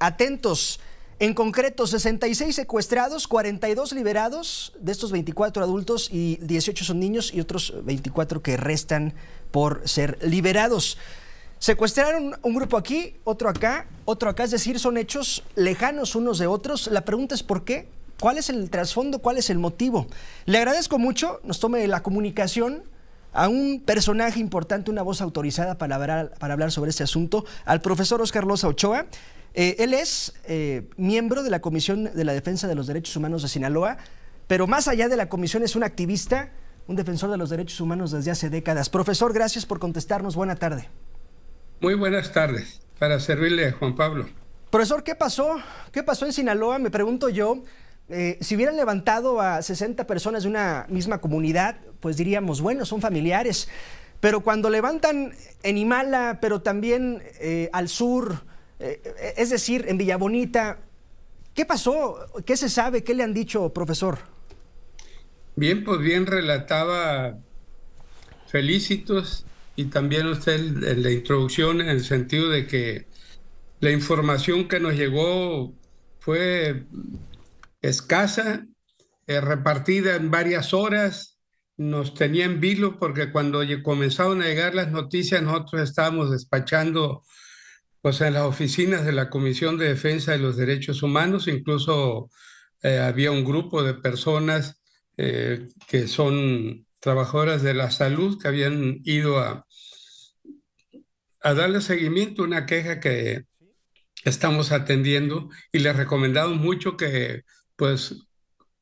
atentos. En concreto, 66 secuestrados, 42 liberados, de estos 24 adultos y 18 son niños y otros 24 que restan por ser liberados. Secuestraron un grupo aquí, otro acá, otro acá, es decir, son hechos lejanos unos de otros. La pregunta es por qué, cuál es el trasfondo, cuál es el motivo. Le agradezco mucho, nos tome la comunicación a un personaje importante, una voz autorizada para hablar, para hablar sobre este asunto, al profesor Oscar Loza Ochoa. Eh, él es eh, miembro de la Comisión de la Defensa de los Derechos Humanos de Sinaloa, pero más allá de la comisión es un activista, un defensor de los derechos humanos desde hace décadas. Profesor, gracias por contestarnos. Buena tarde. Muy buenas tardes, para servirle a Juan Pablo. Profesor, ¿qué pasó? ¿Qué pasó en Sinaloa? Me pregunto yo. Eh, si hubieran levantado a 60 personas de una misma comunidad, pues diríamos, bueno, son familiares. Pero cuando levantan en Himala, pero también al sur, eh, eh, es decir, en Villabonita, ¿qué pasó? ¿Qué se sabe? ¿Qué le han dicho, profesor? Bien, pues bien relataba Felicitos y también usted en la introducción en el sentido de que la información que nos llegó fue escasa, eh, repartida en varias horas, nos tenían vilos vilo porque cuando comenzaron a llegar las noticias nosotros estábamos despachando pues en las oficinas de la Comisión de Defensa de los Derechos Humanos, incluso eh, había un grupo de personas eh, que son trabajadoras de la salud que habían ido a, a darle seguimiento a una queja que estamos atendiendo y les recomendamos mucho que pues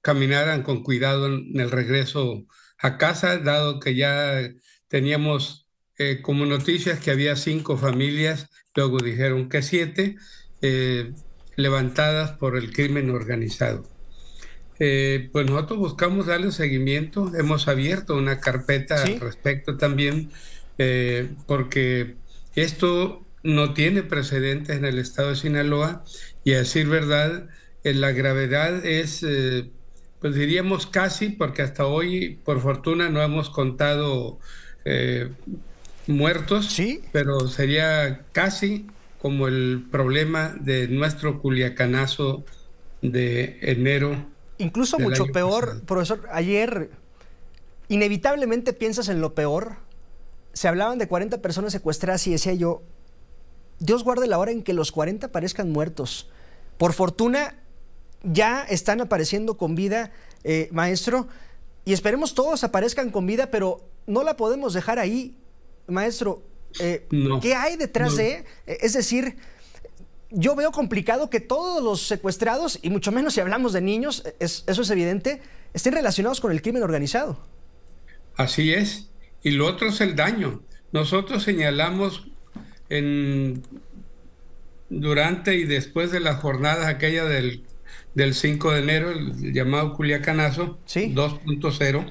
caminaran con cuidado en el regreso a casa, dado que ya teníamos eh, como noticias que había cinco familias, luego dijeron que siete, eh, levantadas por el crimen organizado. Eh, pues nosotros buscamos darle seguimiento, hemos abierto una carpeta al respecto también, porque esto no tiene precedentes en el estado de Sinaloa y a decir verdad, la gravedad es pues diríamos casi, porque hasta hoy, por fortuna, no hemos contado muertos, pero sería casi como el problema de nuestro culiacanazo de enero. Incluso mucho peor, profesor, ayer inevitablemente piensas en lo peor. Se hablaban de 40 personas secuestradas y decía yo, Dios guarde la hora en que los 40 aparezcan muertos. Por fortuna, ya están apareciendo con vida, eh, maestro, y esperemos todos aparezcan con vida, pero no la podemos dejar ahí maestro, eh, ¿qué hay detrás de? Eh, es decir, yo veo complicado que todos los secuestrados, y mucho menos si hablamos de niños, eh, es, eso es evidente, estén relacionados con el crimen organizado. Así es. Y lo otro es el daño. Nosotros señalamos en, durante y después de la jornada aquella del, 5 de enero, el llamado Culiacanazo ¿Sí? 2.0,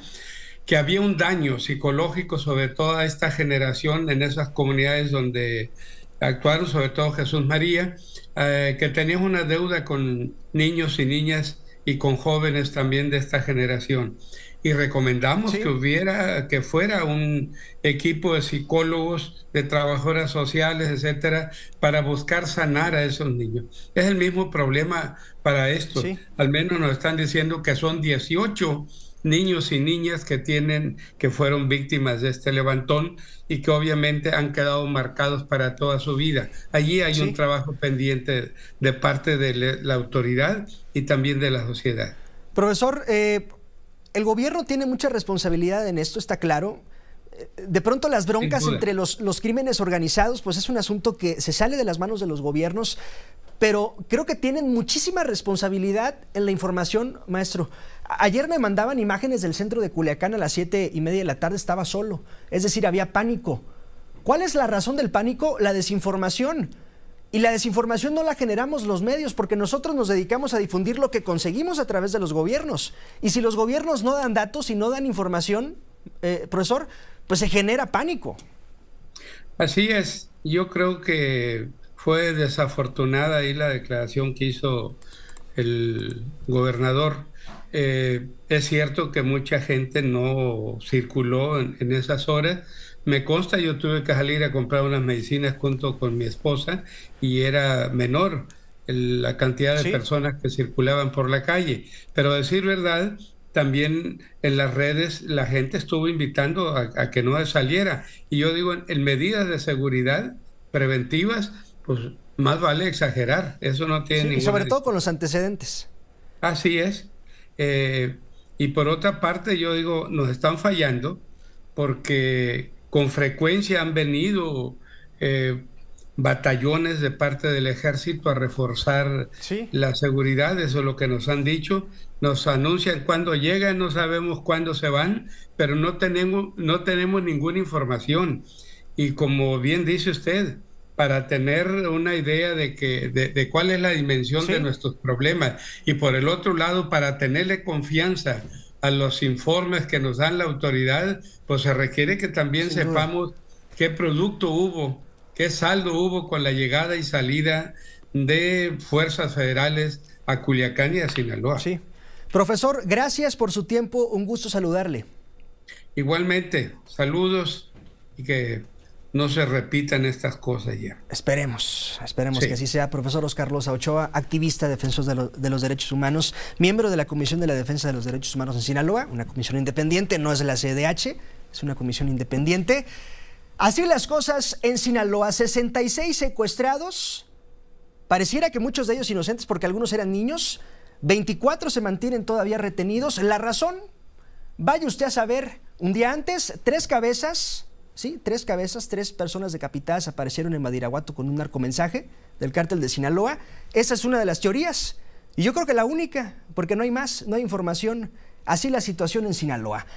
que había un daño psicológico sobre toda esta generación en esas comunidades donde actuaron, sobre todo Jesús María, eh, que tenían una deuda con niños y niñas y con jóvenes también de esta generación. Y recomendamos que hubiera, que fuera un equipo de psicólogos, de trabajadoras sociales, etcétera, para buscar sanar a esos niños. Es el mismo problema para esto. Al menos nos están diciendo que son 18 niños y niñas que tienen, que fueron víctimas de este levantón y que obviamente han quedado marcados para toda su vida. Allí hay un trabajo pendiente de parte de la autoridad y también de la sociedad. Profesor, eh, el gobierno tiene mucha responsabilidad en esto, está claro de pronto las broncas entre los, crímenes organizados, pues es un asunto que se sale de las manos de los gobiernos, pero creo que tienen muchísima responsabilidad en la información, maestro. Ayer me mandaban imágenes del centro de Culiacán a las siete y media de la tarde, estaba solo, es decir, había pánico. ¿Cuál es la razón del pánico? La desinformación. Y la desinformación no la generamos los medios porque nosotros nos dedicamos a difundir lo que conseguimos a través de los gobiernos. Y si los gobiernos no dan datos y no dan información, eh, profesor, pues se genera pánico. Así es, yo creo que fue desafortunada ahí la declaración que hizo el gobernador. Eh, es cierto que mucha gente no circuló en, esas horas. Me consta, yo tuve que salir a comprar unas medicinas junto con mi esposa y era menor la cantidad de personas que circulaban por la calle. Pero decir verdad, también en las redes la gente estuvo invitando a, que no saliera. Y yo digo, en, medidas de seguridad preventivas, pues más vale exagerar. Eso no tiene... Y sobre todo con los antecedentes. Así es. Eh, y por otra parte, yo digo, nos están fallando porque con frecuencia han venido eh, batallones de parte del ejército a reforzar la seguridad, eso es lo que nos han dicho, nos anuncian cuándo llegan, no sabemos cuándo se van, pero no tenemos, no tenemos ninguna información. Y como bien dice usted, para tener una idea de, que, de, cuál es la dimensión de nuestros problemas y por el otro lado, para tenerle confianza a los informes que nos dan la autoridad, pues se requiere que también sepamos qué producto hubo ¿Qué saldo hubo con la llegada y salida de fuerzas federales a Culiacán y a Sinaloa? Sí. Profesor, gracias por su tiempo. Un gusto saludarle. Igualmente, saludos y que no se repitan estas cosas ya. Esperemos, esperemos que así sea. Profesor Oscar Loza Ochoa, activista defensor de, de, los derechos humanos, miembro de la Comisión de la Defensa de los Derechos Humanos en Sinaloa, una comisión independiente, no es la CDH, es una comisión independiente. Así las cosas en Sinaloa, 66 secuestrados, pareciera que muchos de ellos inocentes porque algunos eran niños, 24 se mantienen todavía retenidos. La razón, vaya usted a saber, un día antes, tres cabezas, sí, tres cabezas, tres personas decapitadas aparecieron en Madiraguato con un narcomensaje del cártel de Sinaloa. Esa es una de las teorías. Y yo creo que la única, porque no hay más, no hay información. Así la situación en Sinaloa.